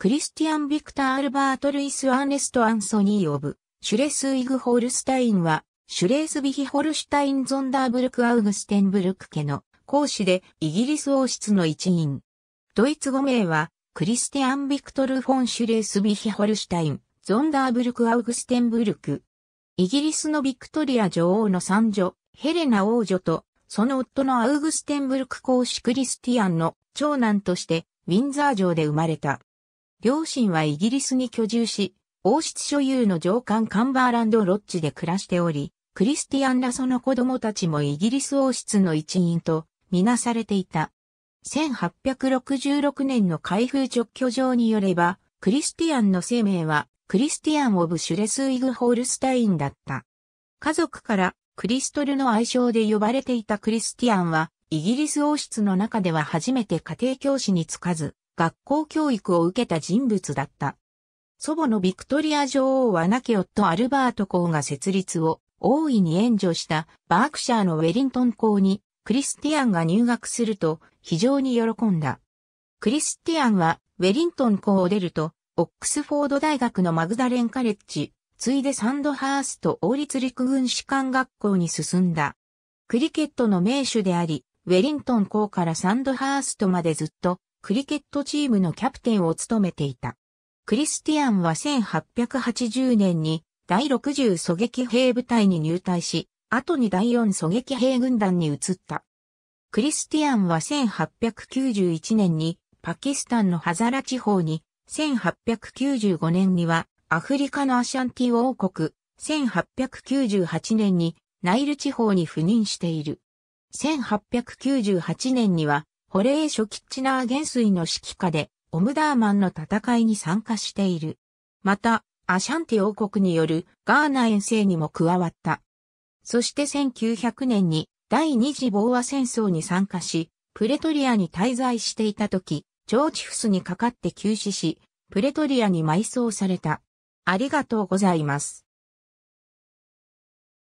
クリスティアン・ビクター・アルバート・ルイス・アーネスト・アンソニー・オブ、シュレス・イグ・ホルスタインは、シュレースビヒ・ホルシュタイン・ゾンダーブルク・アウグステンブルク家の講師でイギリス王室の一員。ドイツ語名は、クリスティアン・ビクトル・フォン・シュレースビヒ・ホルシュタイン、ゾンダーブルク・アウグステンブルク。イギリスのビクトリア女王の三女、ヘレナ王女と、その夫のアウグステンブルク公子クリスティアンの長男として、ウィンザー城で生まれた。両親はイギリスに居住し、王室所有の上官カンバーランドロッジで暮らしており、クリスティアンらその子供たちもイギリス王室の一員とみなされていた。1866年の開封直居状によれば、クリスティアンの生命はクリスティアン・オブ・シュレス・イグ・ホールスタインだった。家族からクリストルの愛称で呼ばれていたクリスティアンは、イギリス王室の中では初めて家庭教師につかず、学校教育を受けた人物だった。祖母のビクトリア女王は亡き夫アルバート校が設立を大いに援助したバークシャーのウェリントン校にクリスティアンが入学すると非常に喜んだ。クリスティアンはウェリントン校を出るとオックスフォード大学のマグダレンカレッジ、ついでサンドハースト王立陸軍士官学校に進んだ。クリケットの名手であり、ウェリントン校からサンドハーストまでずっとクリケットチームのキャプテンを務めていた。クリスティアンは1880年に第60狙撃兵部隊に入隊し、後に第4狙撃兵軍団に移った。クリスティアンは1891年にパキスタンのハザラ地方に、1895年にはアフリカのアシャンティ王国、1898年にナイル地方に赴任している。1898年にはホレー・ショキッチナー元帥の指揮下で、オムダーマンの戦いに参加している。また、アシャンティ王国によるガーナ遠征にも加わった。そして1900年に第二次防和戦争に参加し、プレトリアに滞在していた時、ジョーチフスにかかって急死し、プレトリアに埋葬された。ありがとうございます。